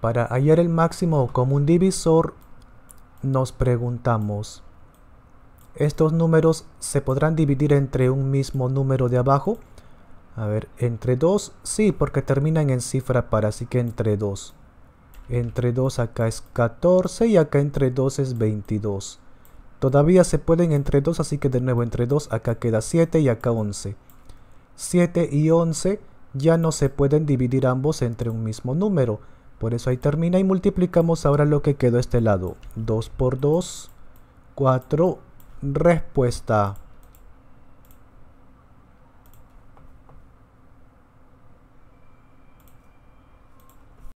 Para hallar el máximo común divisor, nos preguntamos, ¿estos números se podrán dividir entre un mismo número de abajo? A ver, entre 2, sí, porque terminan en cifra par, así que entre 2. Entre 2 acá es 14 y acá entre 2 es 22. Todavía se pueden entre 2, así que de nuevo entre 2 acá queda 7 y acá 11. 7 y 11 ya no se pueden dividir ambos entre un mismo número. Por eso ahí termina y multiplicamos ahora lo que quedó a este lado. 2 por 2, 4. Respuesta